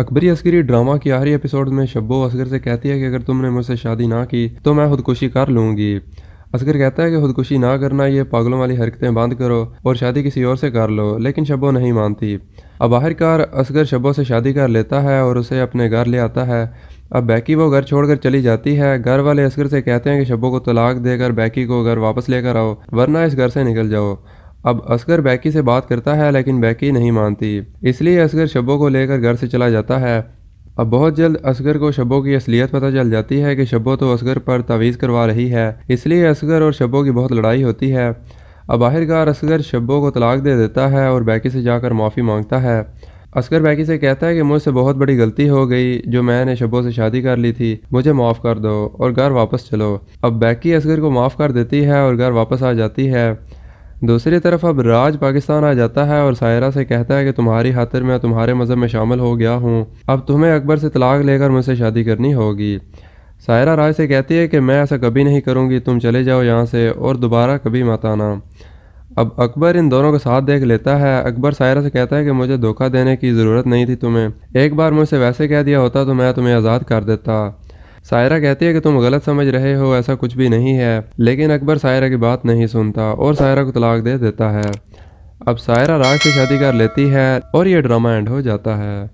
Akbari Asghari drama की आखिरी episode में शब्बो असगर से कहती है कि अगर तुमने मुझसे शादी ना की तो मैं खुदकुशी कर लूँगी असगर कहता है कि खुदकुशी ना करना ये पागलों वाली हरकतें बंद करो और शादी किसी और से कर लो लेकिन शब्बो नहीं मानती अब आखिरकार असगर शब्बो से शादी कर लेता है और उसे अपने घर ले आता है अब बैकी वो घर छोड़कर चली जाती है घर वाले असगर से कहते हैं कि शब्बो को तलाक देकर बैकी को घर वापस लेकर आओ वरना इस घर से निकल जाओ अब असगर बैकी से बात करता है लेकिन बैकी नहीं मानती इसलिए असगर शब्बों को लेकर घर से चला जाता है अब बहुत जल्द असगर को शब्बों की असलियत पता चल जाती है कि शबो तो असगर पर तावीज़ करवा रही है इसलिए असगर और शब्बों की बहुत लड़ाई होती है अब आखिरकार असगर शब्बों को तलाक दे देता है और बैकी से जाकर माफ़ी मांगता है असगर बैकी से कहता है कि मुझसे बहुत बड़ी गलती हो गई जो मैंने शब्बों से शादी कर ली थी मुझे माफ़ कर दो और घर वापस चलो अब बैकी असगर को माफ़ कर देती है और घर वापस आ जाती है दूसरी तरफ अब राज पाकिस्तान आ जाता है और सायरा से कहता है कि तुम्हारी खातिर मैं तुम्हारे मज़हब में शामिल हो गया हूँ अब तुम्हें अकबर से तलाक लेकर मुझसे शादी करनी होगी सायरा राज से कहती है कि मैं ऐसा कभी नहीं करूँगी तुम चले जाओ यहाँ से और दोबारा कभी मत आना अब अकबर इन दोनों का साथ देख लेता है अकबर सायरा से कहता है कि मुझे धोखा देने की ज़रूरत नहीं थी तुम्हें एक बार मुझसे वैसे कह दिया होता तो मैं तुम्हें आज़ाद कर देता सायरा कहती है कि तुम गलत समझ रहे हो ऐसा कुछ भी नहीं है लेकिन अकबर सायरा की बात नहीं सुनता और सायरा को तलाक दे देता है अब सायरा राज से शादी कर लेती है और ये ड्रामा एंड हो जाता है